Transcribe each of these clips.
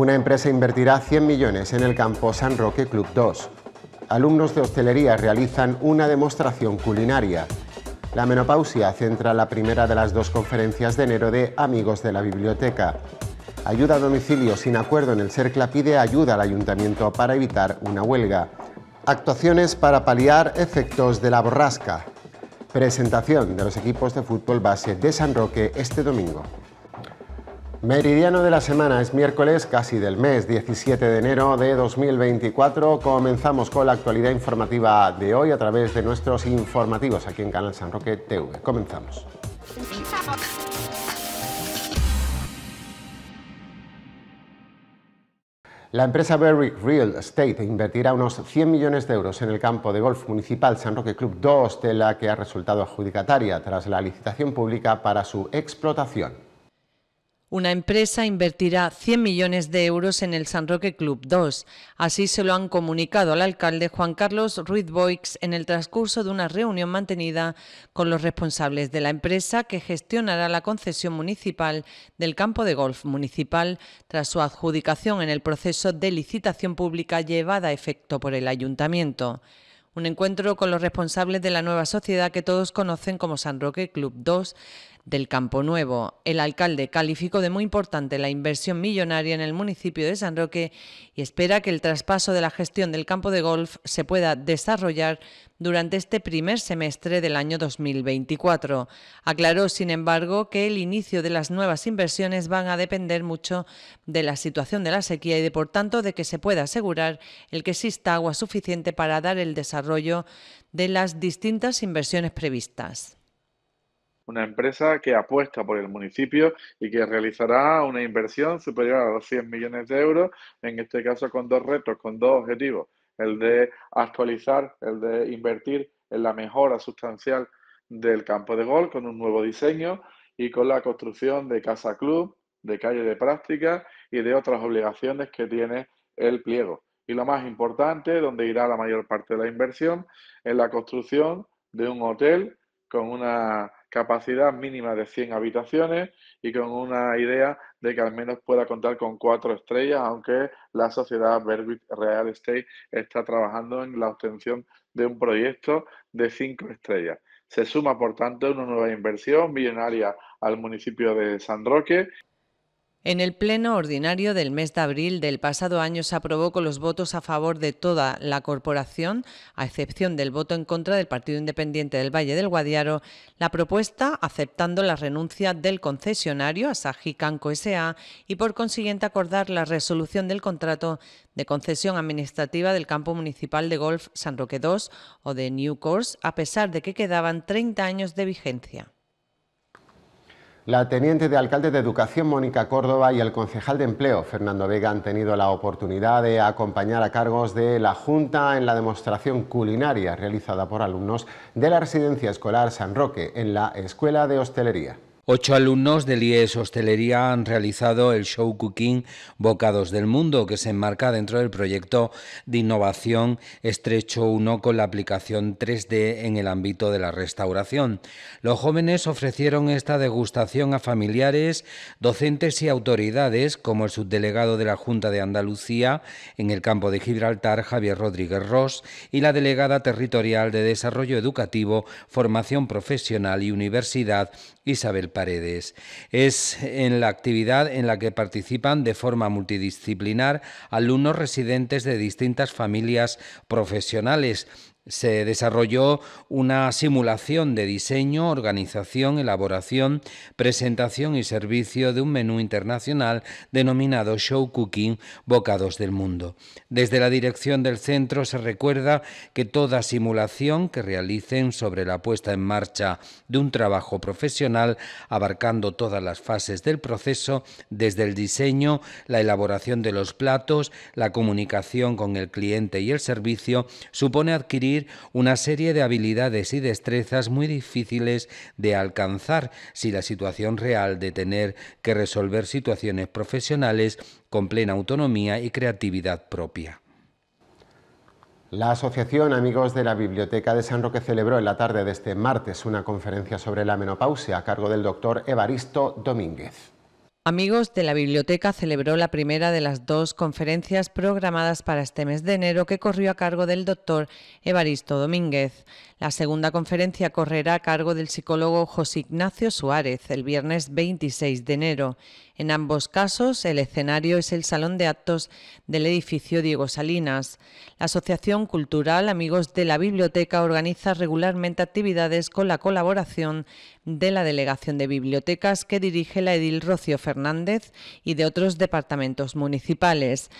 Una empresa invertirá 100 millones en el campo San Roque Club 2. Alumnos de hostelería realizan una demostración culinaria. La menopausia centra la primera de las dos conferencias de enero de Amigos de la Biblioteca. Ayuda a domicilio sin acuerdo en el CERCLA pide ayuda al ayuntamiento para evitar una huelga. Actuaciones para paliar efectos de la borrasca. Presentación de los equipos de fútbol base de San Roque este domingo. Meridiano de la semana es miércoles, casi del mes, 17 de enero de 2024. Comenzamos con la actualidad informativa de hoy a través de nuestros informativos aquí en Canal San Roque TV. Comenzamos. La empresa Berwick Real Estate invertirá unos 100 millones de euros en el campo de golf municipal San Roque Club 2, de la que ha resultado adjudicataria tras la licitación pública para su explotación. Una empresa invertirá 100 millones de euros en el San Roque Club 2. Así se lo han comunicado al alcalde Juan Carlos Ruiz Boix en el transcurso de una reunión mantenida con los responsables de la empresa que gestionará la concesión municipal del campo de golf municipal tras su adjudicación en el proceso de licitación pública llevada a efecto por el ayuntamiento. Un encuentro con los responsables de la nueva sociedad que todos conocen como San Roque Club 2 del Campo Nuevo. El alcalde calificó de muy importante la inversión millonaria en el municipio de San Roque y espera que el traspaso de la gestión del campo de golf se pueda desarrollar durante este primer semestre del año 2024. Aclaró, sin embargo, que el inicio de las nuevas inversiones van a depender mucho de la situación de la sequía y de por tanto de que se pueda asegurar el que exista agua suficiente para dar el desarrollo de las distintas inversiones previstas una empresa que apuesta por el municipio y que realizará una inversión superior a los 100 millones de euros, en este caso con dos retos, con dos objetivos, el de actualizar, el de invertir en la mejora sustancial del campo de gol con un nuevo diseño y con la construcción de casa club, de calle de práctica y de otras obligaciones que tiene el pliego. Y lo más importante, donde irá la mayor parte de la inversión, es la construcción de un hotel con una capacidad mínima de 100 habitaciones y con una idea de que al menos pueda contar con cuatro estrellas, aunque la sociedad Berwick Real Estate está trabajando en la obtención de un proyecto de cinco estrellas. Se suma, por tanto, una nueva inversión millonaria al municipio de San Roque en el Pleno Ordinario del mes de abril del pasado año se aprobó con los votos a favor de toda la corporación, a excepción del voto en contra del Partido Independiente del Valle del Guadiaro, la propuesta aceptando la renuncia del concesionario a Sajicanco S.A. y por consiguiente acordar la resolución del contrato de concesión administrativa del campo municipal de golf San Roque II o de New Course, a pesar de que quedaban 30 años de vigencia. La teniente de alcalde de Educación, Mónica Córdoba, y el concejal de Empleo, Fernando Vega, han tenido la oportunidad de acompañar a cargos de la Junta en la demostración culinaria realizada por alumnos de la Residencia Escolar San Roque, en la Escuela de Hostelería. Ocho alumnos del IES Hostelería han realizado el show cooking Bocados del Mundo, que se enmarca dentro del proyecto de innovación Estrecho 1 con la aplicación 3D en el ámbito de la restauración. Los jóvenes ofrecieron esta degustación a familiares, docentes y autoridades, como el subdelegado de la Junta de Andalucía en el campo de Gibraltar, Javier Rodríguez Ross, y la delegada territorial de Desarrollo Educativo, Formación Profesional y Universidad, Isabel Paredes. Es en la actividad en la que participan de forma multidisciplinar alumnos residentes de distintas familias profesionales se desarrolló una simulación de diseño, organización, elaboración, presentación y servicio de un menú internacional denominado Show Cooking Bocados del Mundo. Desde la dirección del centro se recuerda que toda simulación que realicen sobre la puesta en marcha de un trabajo profesional, abarcando todas las fases del proceso, desde el diseño, la elaboración de los platos, la comunicación con el cliente y el servicio, supone adquirir una serie de habilidades y destrezas muy difíciles de alcanzar si la situación real de tener que resolver situaciones profesionales con plena autonomía y creatividad propia. La Asociación Amigos de la Biblioteca de San Roque celebró en la tarde de este martes una conferencia sobre la menopausia a cargo del doctor Evaristo Domínguez. Amigos de la Biblioteca celebró la primera de las dos conferencias programadas para este mes de enero que corrió a cargo del doctor Evaristo Domínguez. La segunda conferencia correrá a cargo del psicólogo José Ignacio Suárez el viernes 26 de enero. En ambos casos, el escenario es el Salón de Actos del edificio Diego Salinas. La Asociación Cultural Amigos de la Biblioteca organiza regularmente actividades con la colaboración de la Delegación de Bibliotecas que dirige la edil Rocio Fernández y de otros departamentos municipales.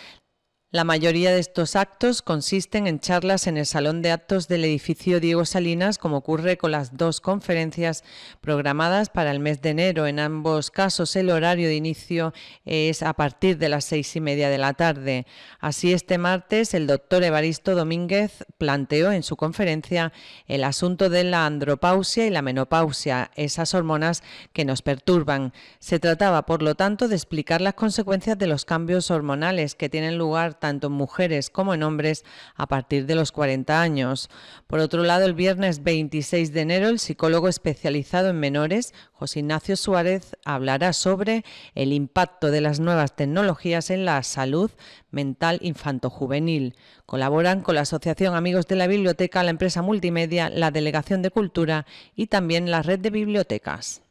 La mayoría de estos actos consisten en charlas en el Salón de Actos del edificio Diego Salinas, como ocurre con las dos conferencias programadas para el mes de enero. En ambos casos el horario de inicio es a partir de las seis y media de la tarde. Así este martes el doctor Evaristo Domínguez planteó en su conferencia el asunto de la andropausia y la menopausia, esas hormonas que nos perturban. Se trataba, por lo tanto, de explicar las consecuencias de los cambios hormonales que tienen lugar tanto en mujeres como en hombres a partir de los 40 años. Por otro lado, el viernes 26 de enero, el psicólogo especializado en menores, José Ignacio Suárez, hablará sobre el impacto de las nuevas tecnologías en la salud mental infantojuvenil. Colaboran con la Asociación Amigos de la Biblioteca, la empresa multimedia, la Delegación de Cultura y también la Red de Bibliotecas.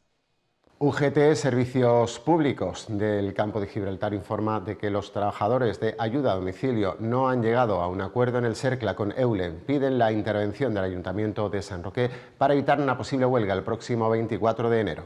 UGT Servicios Públicos del campo de Gibraltar informa de que los trabajadores de ayuda a domicilio no han llegado a un acuerdo en el CERCLA con EULEN. Piden la intervención del Ayuntamiento de San Roque para evitar una posible huelga el próximo 24 de enero.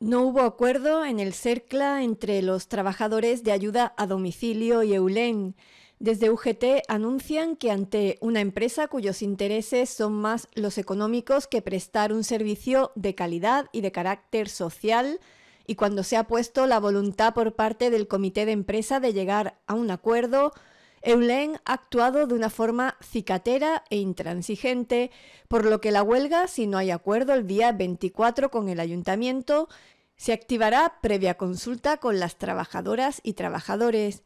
No hubo acuerdo en el CERCLA entre los trabajadores de ayuda a domicilio y EULEN. Desde UGT anuncian que ante una empresa cuyos intereses son más los económicos que prestar un servicio de calidad y de carácter social, y cuando se ha puesto la voluntad por parte del comité de empresa de llegar a un acuerdo, Eulen ha actuado de una forma cicatera e intransigente, por lo que la huelga, si no hay acuerdo el día 24 con el ayuntamiento, se activará previa consulta con las trabajadoras y trabajadores.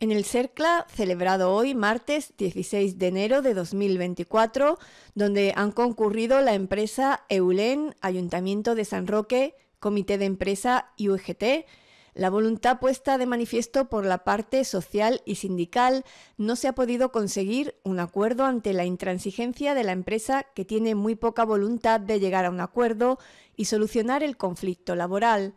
En el CERCLA, celebrado hoy martes 16 de enero de 2024, donde han concurrido la empresa EULEN, Ayuntamiento de San Roque, Comité de Empresa y UGT, la voluntad puesta de manifiesto por la parte social y sindical no se ha podido conseguir un acuerdo ante la intransigencia de la empresa que tiene muy poca voluntad de llegar a un acuerdo y solucionar el conflicto laboral.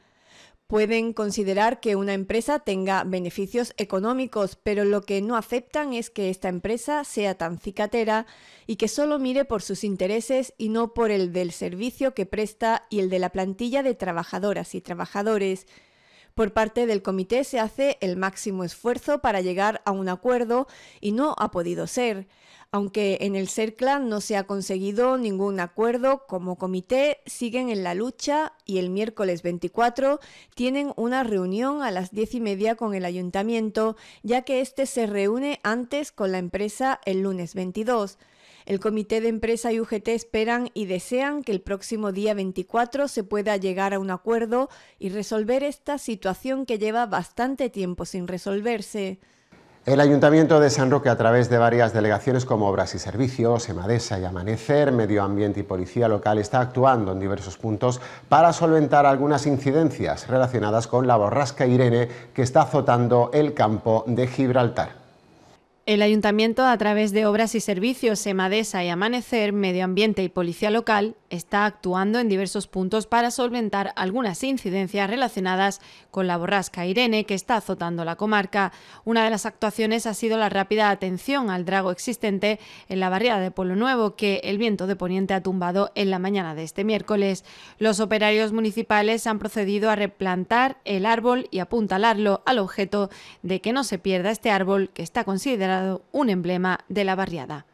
Pueden considerar que una empresa tenga beneficios económicos, pero lo que no aceptan es que esta empresa sea tan cicatera y que solo mire por sus intereses y no por el del servicio que presta y el de la plantilla de trabajadoras y trabajadores por parte del comité se hace el máximo esfuerzo para llegar a un acuerdo y no ha podido ser. Aunque en el CERCLAN no se ha conseguido ningún acuerdo, como comité siguen en la lucha y el miércoles 24 tienen una reunión a las diez y media con el ayuntamiento, ya que este se reúne antes con la empresa el lunes 22. El Comité de Empresa y UGT esperan y desean que el próximo día 24 se pueda llegar a un acuerdo y resolver esta situación que lleva bastante tiempo sin resolverse. El Ayuntamiento de San Roque, a través de varias delegaciones como Obras y Servicios, Emadesa y Amanecer, Medio Ambiente y Policía Local, está actuando en diversos puntos para solventar algunas incidencias relacionadas con la borrasca Irene que está azotando el campo de Gibraltar. El ayuntamiento, a través de Obras y Servicios, Semadesa y Amanecer, Medio Ambiente y Policía Local, está actuando en diversos puntos para solventar algunas incidencias relacionadas con la borrasca Irene que está azotando la comarca. Una de las actuaciones ha sido la rápida atención al drago existente en la barriada de Polo Nuevo que el viento de poniente ha tumbado en la mañana de este miércoles. Los operarios municipales han procedido a replantar el árbol y apuntalarlo al objeto de que no se pierda este árbol que está considerado un emblema de la barriada.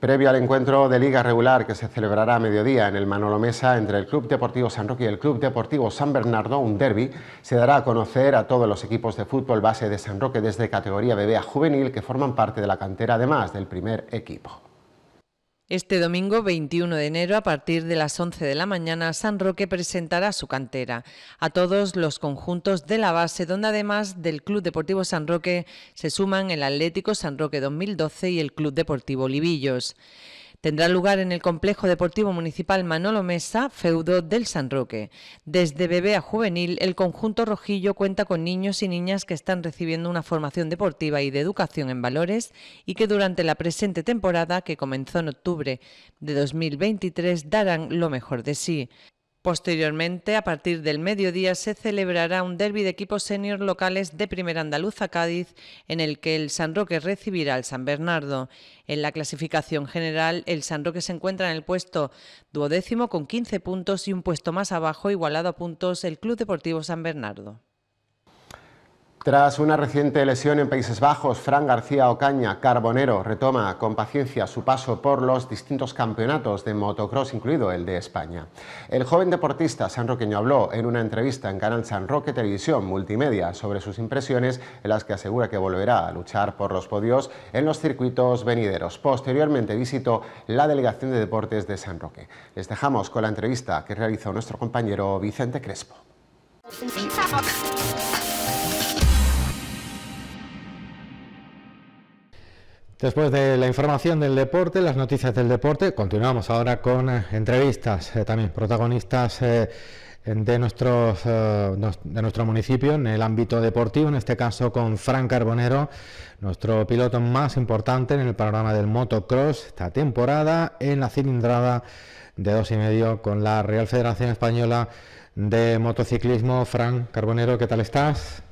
Previo al encuentro de liga regular que se celebrará a mediodía en el Manolo Mesa entre el Club Deportivo San Roque y el Club Deportivo San Bernardo, un derby, se dará a conocer a todos los equipos de fútbol base de San Roque desde categoría bebé a juvenil que forman parte de la cantera además del primer equipo. Este domingo 21 de enero, a partir de las 11 de la mañana, San Roque presentará su cantera a todos los conjuntos de la base, donde además del Club Deportivo San Roque se suman el Atlético San Roque 2012 y el Club Deportivo Libillos tendrá lugar en el Complejo Deportivo Municipal Manolo Mesa, feudo del San Roque. Desde bebé a juvenil, el conjunto rojillo cuenta con niños y niñas que están recibiendo una formación deportiva y de educación en valores y que durante la presente temporada, que comenzó en octubre de 2023, darán lo mejor de sí. Posteriormente, a partir del mediodía, se celebrará un derby de equipos senior locales de Primera Andaluza Cádiz, en el que el San Roque recibirá al San Bernardo. En la clasificación general, el San Roque se encuentra en el puesto duodécimo con 15 puntos y un puesto más abajo, igualado a puntos, el Club Deportivo San Bernardo. Tras una reciente lesión en Países Bajos, Fran García Ocaña Carbonero retoma con paciencia su paso por los distintos campeonatos de motocross, incluido el de España. El joven deportista sanroqueño habló en una entrevista en Canal San Roque Televisión Multimedia sobre sus impresiones, en las que asegura que volverá a luchar por los podios en los circuitos venideros. Posteriormente visitó la Delegación de Deportes de San Roque. Les dejamos con la entrevista que realizó nuestro compañero Vicente Crespo. Después de la información del deporte, las noticias del deporte, continuamos ahora con eh, entrevistas, eh, también protagonistas eh, de, nuestros, de nuestro municipio en el ámbito deportivo, en este caso con Fran Carbonero, nuestro piloto más importante en el panorama del motocross esta temporada en la cilindrada de dos y medio con la Real Federación Española de Motociclismo. Fran Carbonero, ¿qué tal estás?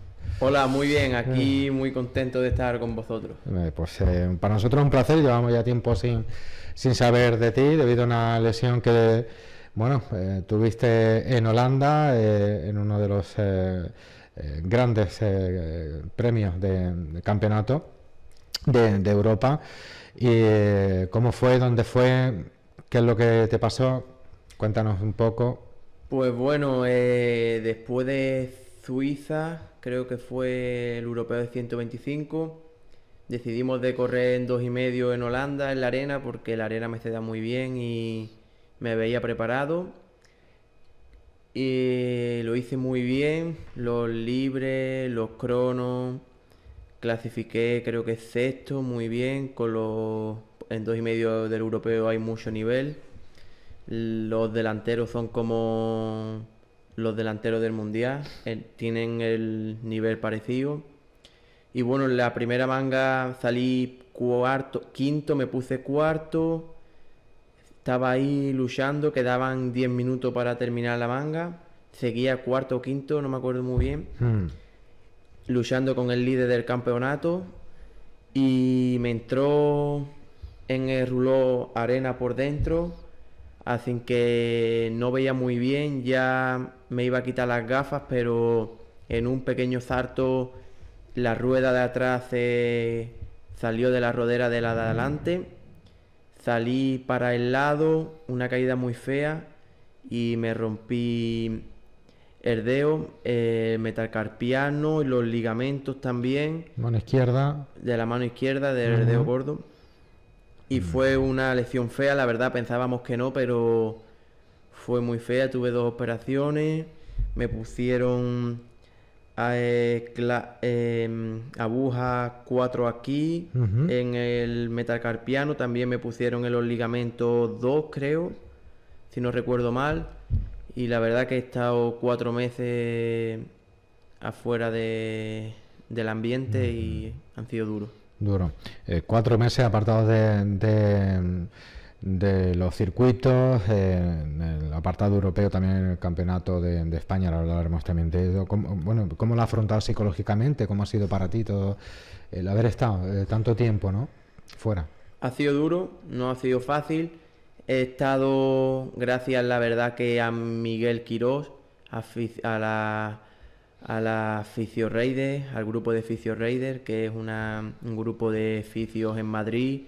Hola, muy bien, aquí muy contento de estar con vosotros. pues eh, para nosotros es un placer, llevamos ya tiempo sin, sin saber de ti debido a una lesión que, bueno, eh, tuviste en Holanda, eh, en uno de los grandes premios de, campeonato de, Europa. ¿Y cómo fue? ¿Dónde fue? ¿Qué es lo que te pasó? Cuéntanos un poco. Pues bueno, después de Suiza, creo que fue el europeo de 125. Decidimos de correr en dos y medio en Holanda, en la arena, porque la arena me ceda muy bien y me veía preparado. Y lo hice muy bien, los libres, los cronos, clasifiqué creo que sexto, muy bien, con los en dos y medio del europeo hay mucho nivel. Los delanteros son como los delanteros del Mundial eh, tienen el nivel parecido. Y bueno, en la primera manga salí cuarto, quinto, me puse cuarto. Estaba ahí luchando, quedaban 10 minutos para terminar la manga. Seguía cuarto o quinto, no me acuerdo muy bien. Hmm. Luchando con el líder del campeonato. Y me entró en el ruló arena por dentro. Así que no veía muy bien. Ya me iba a quitar las gafas, pero en un pequeño zarto la rueda de atrás eh, salió de la rodera de la de adelante. Salí para el lado, una caída muy fea y me rompí el dedo, el eh, metacarpiano y los ligamentos también. Mano izquierda. De la mano izquierda, del dedo gordo. Y mm. fue una lesión fea, la verdad pensábamos que no, pero fue muy fea, tuve dos operaciones, me pusieron eh, eh, em, 4 aquí, en el metacarpiano también me pusieron en los ligamentos 2 creo, si no recuerdo mal, y la verdad que he estado cuatro meses afuera de, del ambiente y mm. han sido duros. Duro. duro. Eh, cuatro meses apartados de de los circuitos, en el apartado europeo también en el campeonato de, España, lo hablaremos también de ¿Cómo, bueno, ¿Cómo lo ha afrontado psicológicamente? ¿Cómo ha sido para ti todo el haber estado eh, tanto tiempo ¿no? fuera? Ha sido duro, no ha sido fácil. He estado, gracias la verdad que a Miguel Quirós, a, la a la Ficio Raider, al grupo de Ficio Raider, que es una, un grupo de ficios en Madrid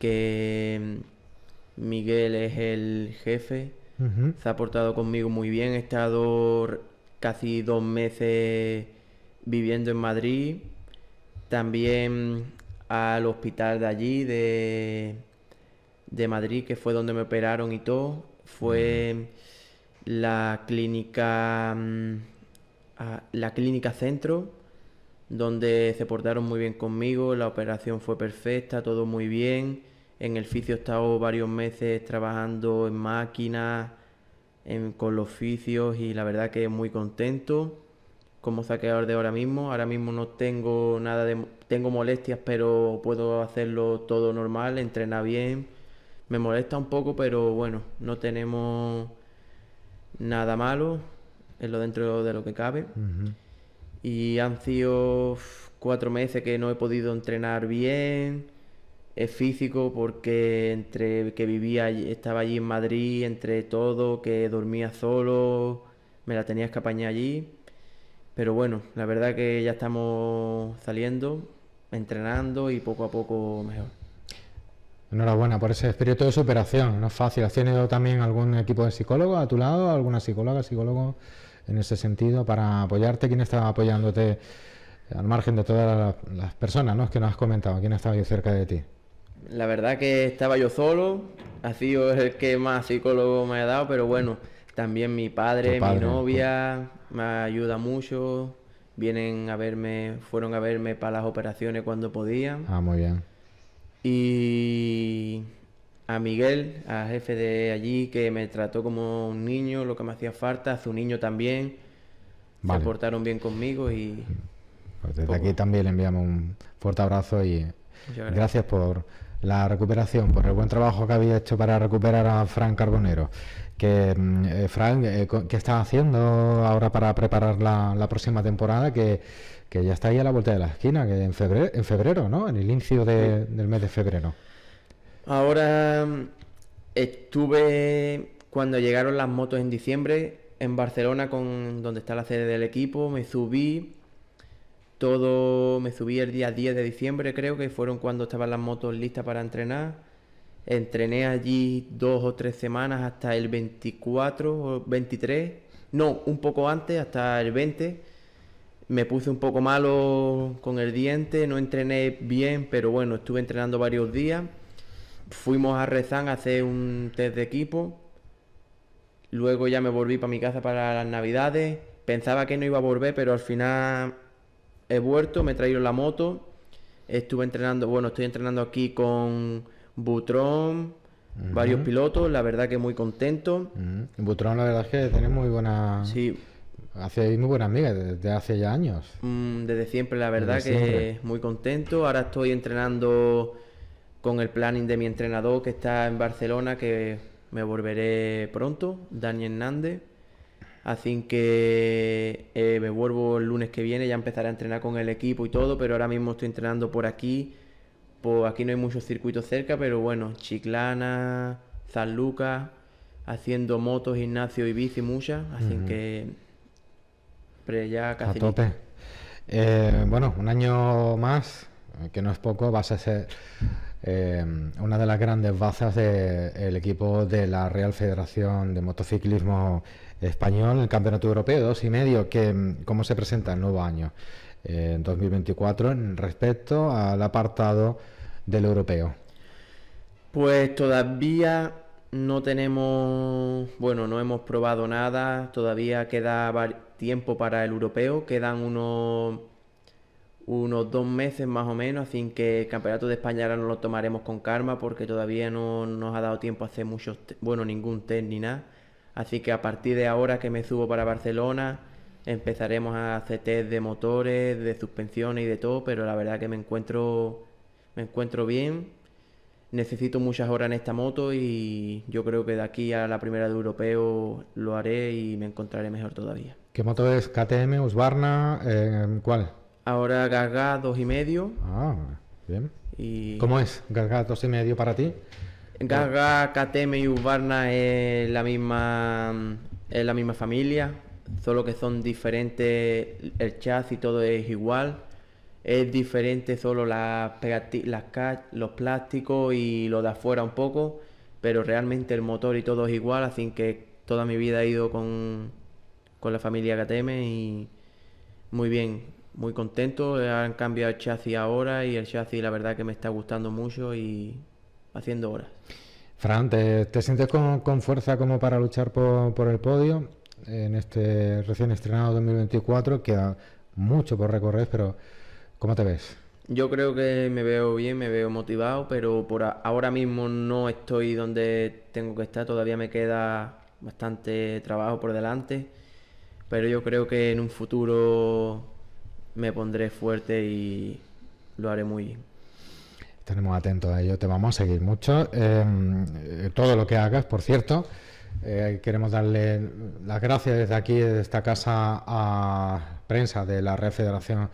que Miguel es el jefe, se ha portado conmigo muy bien, he estado casi dos meses viviendo en Madrid, también al hospital de allí, de, de Madrid, que fue donde me operaron y todo, fue la clínica, mm, la clínica centro, donde se portaron muy bien conmigo, la operación fue perfecta, todo muy bien en el oficio he estado varios meses trabajando en máquinas, con los oficios y la verdad que muy contento como saqueador de ahora mismo. Ahora mismo no tengo nada de... Tengo molestias, pero puedo hacerlo todo normal, entrenar bien. Me molesta un poco, pero bueno, no tenemos nada malo, es lo dentro de lo que cabe. Y han sido cuatro meses que no he podido entrenar bien es físico porque entre que vivía estaba allí en Madrid, entre todo, que dormía solo, me la tenía que allí. Pero bueno, la verdad que ya estamos saliendo, entrenando y poco a poco mejor. Enhorabuena por ese espíritu de superación, no es fácil. ¿Has tenido también algún equipo de psicólogo a tu lado, alguna psicóloga, psicólogo en ese sentido para apoyarte? ¿Quién estaba apoyándote al margen de todas las personas ¿no? que nos has comentado? ¿Quién estaba estado cerca de ti? La verdad que estaba yo solo, ha sido el que más psicólogo me ha dado, pero bueno, también mi padre, mi pues. novia, me ayuda mucho. Vienen a verme, fueron a verme para las operaciones cuando podían. Ah, muy bien. Y a Miguel, al jefe de allí, que me trató como un niño, lo que me hacía falta, a su niño también. Se portaron bien conmigo y... Pues desde aquí también le enviamos un fuerte abrazo y gracias por la recuperación, por el buen trabajo que había hecho para recuperar a Frank Carbonero. Que, mm, eh, Frank, eh, ¿qué haciendo ahora para preparar la, próxima temporada? Que, ya está ahí a la vuelta de la esquina, que en febrero, en febrero ¿no? En el inicio del mes de febrero. Ahora mm, estuve cuando llegaron las motos en diciembre en Barcelona, con donde está la sede del equipo, me subí, todo, me subí el día 10 de diciembre creo que fueron cuando estaban las motos listas para entrenar. Entrené allí dos o tres semanas hasta el 24 o 23. No, un poco antes, hasta el 20. Me puse un poco malo con el diente, no entrené bien, pero bueno, estuve entrenando varios días. Fuimos a Rezán a hacer un test de equipo. Luego ya me volví para mi casa para las navidades. Pensaba que no iba a volver, pero al final he vuelto, me he traído la moto, estuve entrenando, bueno, estoy entrenando aquí con Butrón, varios pilotos, la verdad que muy contento. Butron, Butrón, la verdad es que tenés muy buena... Sí. Hace muy buena amiga desde hace ya años. Mm, desde siempre, la verdad que muy contento. Ahora estoy entrenando con el planning de mi entrenador que está en Barcelona, que me volveré pronto, Dani Hernández. Así que eh, me vuelvo el lunes que viene, ya empezaré a entrenar con el equipo y todo, pero ahora mismo estoy entrenando por aquí. por pues aquí no hay muchos circuitos cerca, pero bueno, Chiclana, San Lucas, haciendo motos, gimnasio y bici muchas, así que pero ya casi a tope. Eh, bueno, un año más, que no es poco, vas a ser eh, una de las grandes bazas del equipo de la Real Federación de Motociclismo Español, el Campeonato Europeo, dos y medio, que mm, cómo se presenta el nuevo año, eh, en 2024, en respecto al apartado del europeo. Pues todavía no tenemos, bueno, no hemos probado nada, todavía queda tiempo para el europeo, quedan unos unos dos meses más o menos, así que el Campeonato de España ahora no lo tomaremos con calma porque todavía no nos ha dado tiempo a hacer muchos, bueno, ningún test ni nada. Así que a partir de ahora que me subo para Barcelona, empezaremos a hacer test de motores, de suspensiones y de todo, pero la verdad que me encuentro, me encuentro bien. Necesito muchas horas en esta moto y yo creo que de aquí a la primera de europeo lo haré y me encontraré mejor todavía. ¿Qué moto es? ¿KTM, usbarna eh, ¿Cuál? Ahora Gaga dos y medio. Ah, bien. Y... ¿Cómo es Gaga dos y medio para ti? Gaga, KTM y urbana es la misma, es la misma familia, solo que son diferentes, el y todo es igual. Es diferente solo las, las los plásticos y lo de afuera un poco, pero realmente el motor y todo es igual, así que toda mi vida he ido con, con la familia KTM y muy bien muy contento. Han cambiado el chasis ahora y el chasis la verdad que me está gustando mucho y haciendo horas. Fran, ¿te, sientes con, fuerza como para luchar por, el podio en este recién estrenado 2024? Queda mucho por recorrer, pero ¿cómo te ves? Yo creo que me veo bien, me veo motivado, pero por ahora mismo no estoy donde tengo que estar. Todavía me queda bastante trabajo por delante, pero yo creo que en un futuro me pondré fuerte y lo haré muy bien. Estaremos atentos a ello, te vamos a seguir mucho. Em, eh, todo lo que hagas, por cierto. Eh, queremos darle las gracias desde aquí, desde esta casa, a prensa de la Red Federación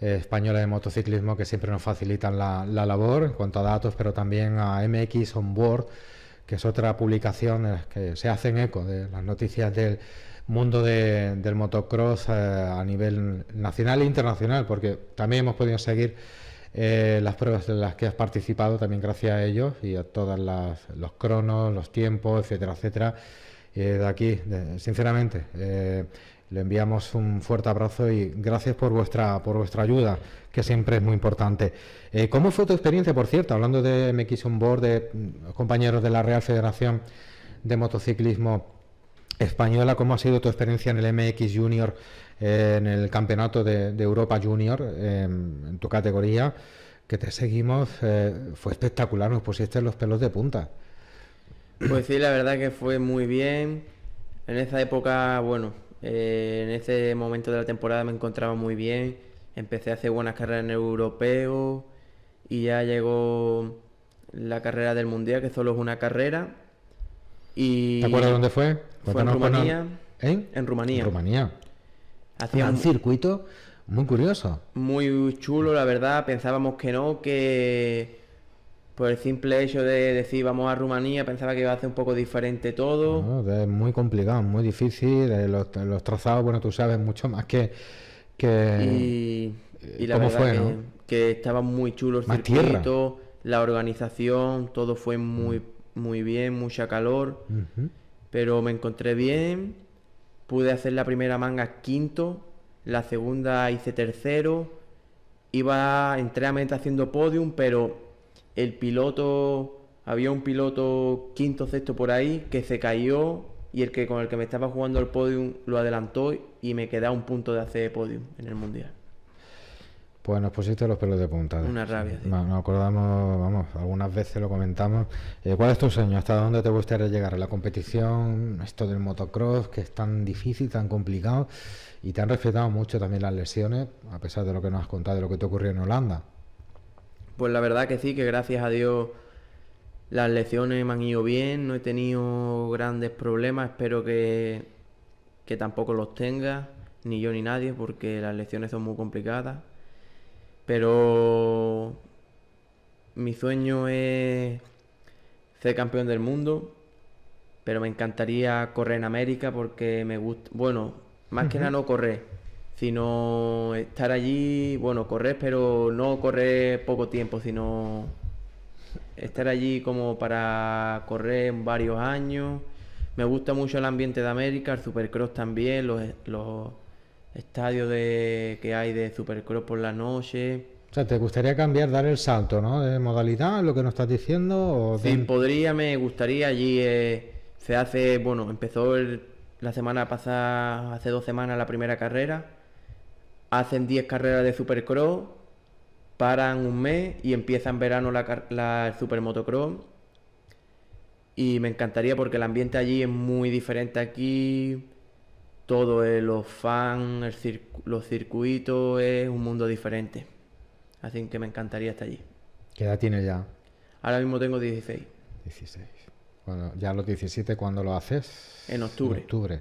Española de Motociclismo, que siempre nos facilitan la, labor en cuanto a datos, pero también a MX On Board, que es otra publicación que se hacen eco de las noticias del mundo del motocross eh, a, nivel nacional e internacional, porque también hemos podido seguir eh, las pruebas en las que has participado, también gracias a ellos y a todos los cronos, los tiempos, etcétera, etcétera. Eh, de aquí, sinceramente, le enviamos un fuerte abrazo y gracias por vuestra, por vuestra ayuda, que siempre es muy importante. ¿Cómo fue tu experiencia, por cierto, hablando de MX Board, de mm, compañeros de la Real Federación de Motociclismo? española, ¿cómo ha sido tu experiencia en el MX Junior, eh, en el Campeonato de, Europa Junior, em, en tu categoría? Que te seguimos, eh, fue espectacular, nos pusiste los pelos de punta. Pues sí, la verdad que fue muy bien. En esa época, bueno, eh, en ese momento de la temporada me encontraba muy bien. Empecé a hacer buenas carreras en europeo y ya llegó la carrera del mundial, que solo es una carrera ¿Te acuerdas dónde fue? Fue en Rumanía. En Rumanía. En Rumanía. Hacía un... circuito muy curioso. Muy chulo, la verdad. Pensábamos que no, que por el simple hecho de decir vamos a Rumanía, pensaba que iba a ser un poco diferente todo. es muy complicado, muy difícil. Los, trazados, bueno, tú sabes mucho más que. la ¿Cómo fue, que, ¿no? estaba muy chulos el más circuito, tierra. la organización, todo fue muy muy bien, mucha calor, pero me encontré bien, pude hacer la primera manga quinto, la segunda hice tercero, iba, enteramente haciendo podium, pero el piloto, había un piloto quinto, sexto por ahí, que se cayó y el que con el que me estaba jugando el podium lo adelantó y me quedé un punto de hacer podium en el mundial. Pues nos pusiste los pelos de punta. Una rabia. Nos acordamos, vamos, algunas veces lo comentamos. Eh, ¿Cuál es tu sueño? ¿Hasta dónde te gustaría llegar? la competición? Esto del motocross, que es tan difícil, tan complicado. Y te han respetado mucho también las lesiones, a pesar de lo que nos has contado, de lo que te ocurrió en Holanda. Pues la verdad que sí, que gracias a Dios las lesiones me han ido bien, no he tenido grandes problemas, espero que, que tampoco los tenga, ni yo ni nadie, porque las lesiones son muy complicadas pero mi sueño es ser campeón del mundo, pero me encantaría correr en América porque me gusta, bueno, más que nada no correr, sino estar allí, bueno, correr, pero no correr poco tiempo, sino estar allí como para correr varios años. Me gusta mucho el ambiente de América, el Supercross también, los Estadio de, que hay de Supercross por la noche. O sea, ¿te gustaría cambiar, dar el salto, ¿no? De modalidad, lo que nos estás diciendo. sí, podría, me gustaría. Allí eh, se hace, bueno, empezó la semana pasada, hace dos semanas, la primera carrera. Hacen 10 carreras de Supercross, paran un mes y empieza en verano la, la Y me encantaría porque el ambiente allí es muy diferente aquí todo, los fans, el los circuitos, es un mundo diferente. Así que me encantaría estar allí. ¿Qué edad tienes ya? Ahora mismo tengo 16. 16. ya los 17, cuando lo haces? En octubre. En octubre.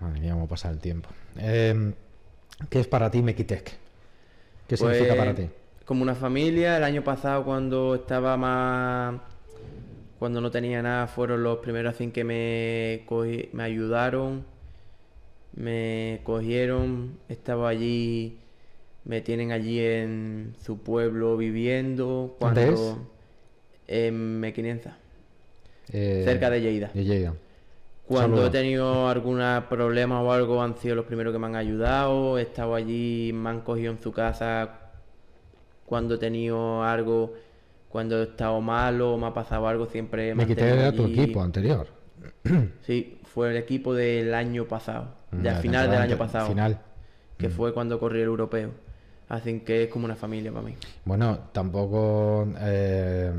Madre mía, pasar el tiempo. Em, ¿Qué es para ti Mequitec? ¿Qué significa pues, para ti? Como una familia, el año pasado cuando estaba más cuando no tenía nada fueron los primeros 100 que me, me ayudaron, me cogieron, estaba allí, me tienen allí en su pueblo viviendo. Cuando, En Mequinenza, eh, cerca de Lleida. Cuando he tenido algún problema o algo han sido los primeros que me han ayudado, he estado allí, me han cogido en su casa cuando he tenido algo cuando he estado malo me ha pasado algo, siempre me. quité de tu equipo anterior. Sí, fue el equipo del año pasado, mm, de al final del año pasado. Final. Que mm. fue cuando corrí el europeo. Así que es como una familia para mí. Bueno, tampoco eh,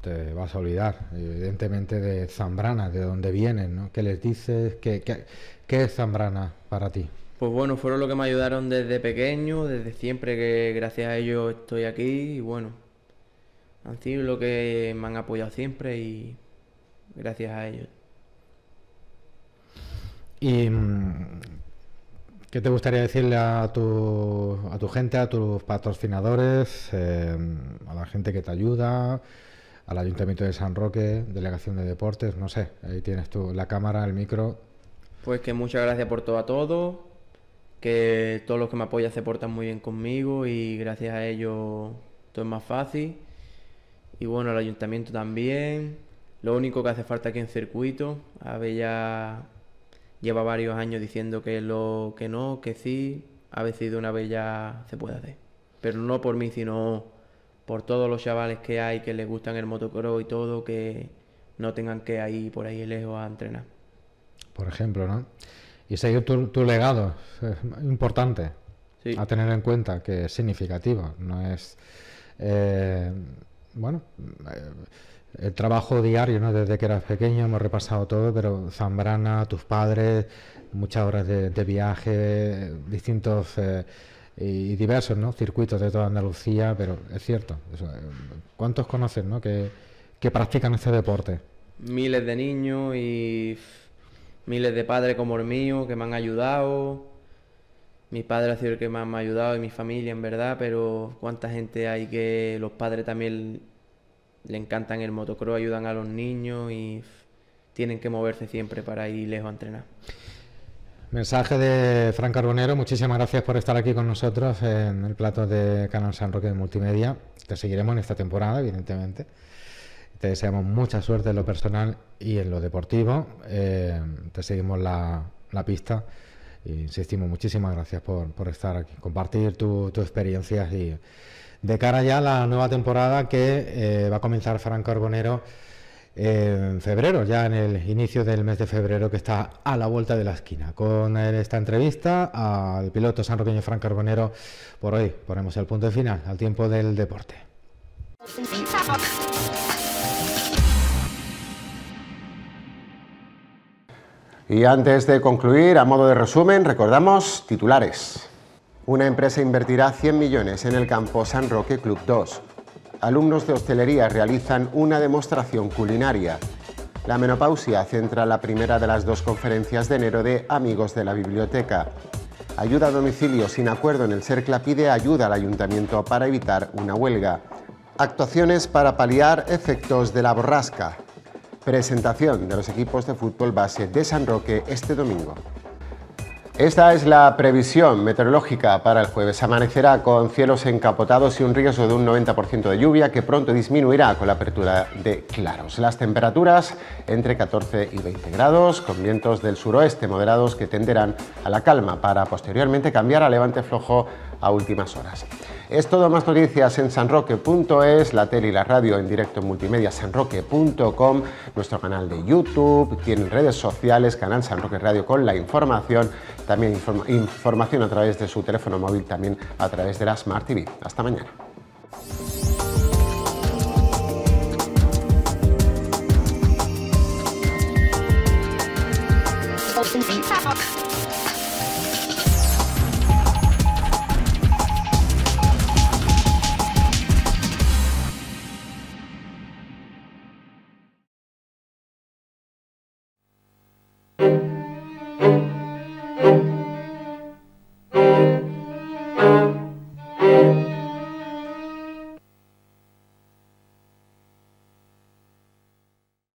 te vas a olvidar, evidentemente, de Zambrana, de dónde vienen, ¿no? ¿Qué les dices? ¿Qué, qué, es Zambrana para ti? Pues bueno, fueron lo que me ayudaron desde pequeño, desde siempre que gracias a ellos estoy aquí y bueno, han sido lo que me han apoyado siempre y gracias a ellos. ¿Y mm, qué te gustaría decirle a tu, a tu gente, a tus patrocinadores, em, a la gente que te ayuda, al Ayuntamiento de San Roque, Delegación de Deportes? No sé, ahí tienes tú la cámara, el micro. Pues que muchas gracias por todo a todos, que todos los que me apoyan se portan muy bien conmigo y gracias a ellos todo es más fácil. Y bueno, el ayuntamiento también. Lo único que hace falta aquí en circuito. A ya lleva varios años diciendo que lo que no, que sí. A veces de una bella. se puede hacer. Pero no por mí, sino por todos los chavales que hay que les gustan el motocross y todo, que no tengan que ir por ahí lejos a entrenar. Por ejemplo, ¿no? Y seguir tu, legado, es eh, importante a tener en cuenta, que es significativo, no es... Eh, bueno, eh, el trabajo diario, ¿no? Desde que eras pequeño hemos repasado todo, pero Zambrana, tus padres, muchas horas de, viaje, distintos eh, y diversos, ¿no? Circuitos de toda Andalucía, pero es cierto. ¿Cuántos conoces, ¿no? Que, que practican este deporte. Miles de niños y miles de padres como el mío que me han ayudado mi padre ha sido el que más me ha ayudado y mi familia, en verdad, pero cuánta gente hay que los padres también le encantan el motocross, ayudan a los niños y tienen que moverse siempre para ir lejos a entrenar. Mensaje de Fran Carbonero, muchísimas gracias por estar aquí con nosotros en el plato de Canal San Roque de Multimedia. Te seguiremos en esta temporada, evidentemente. Te deseamos mucha suerte en lo personal y en lo deportivo. Eh, te seguimos la pista insistimos, muchísimas gracias por, estar aquí, compartir tu, tu experiencia y de cara ya a la nueva temporada que eh, va a comenzar Fran Carbonero en febrero, ya en el inicio del mes de febrero que está a la vuelta de la esquina. Con esta entrevista al piloto sanroqueño Fran Carbonero, por hoy ponemos el punto de final al tiempo del deporte. Y antes de concluir, a modo de resumen, recordamos titulares. Una empresa invertirá 100 millones en el campo San Roque Club 2. Alumnos de hostelería realizan una demostración culinaria. La menopausia centra la primera de las dos conferencias de enero de Amigos de la Biblioteca. Ayuda a domicilio sin acuerdo en el CERCLA pide ayuda al ayuntamiento para evitar una huelga. Actuaciones para paliar efectos de la borrasca presentación de los equipos de fútbol base de San Roque este domingo. Esta es la previsión meteorológica para el jueves. Amanecerá con cielos encapotados y un riesgo de un 90% de lluvia que pronto disminuirá con la apertura de claros. Las temperaturas entre 14 y 20 grados, con vientos del suroeste moderados que tenderán a la calma para posteriormente cambiar a levante flojo a últimas horas. Es todo más noticias en sanroque.es, la tele y la radio en directo en multimedia sanroque.com, nuestro canal de YouTube, tienen redes sociales, canal san Sanroque Radio con la información, también información a través de su teléfono móvil, también a través de la Smart TV. Hasta mañana.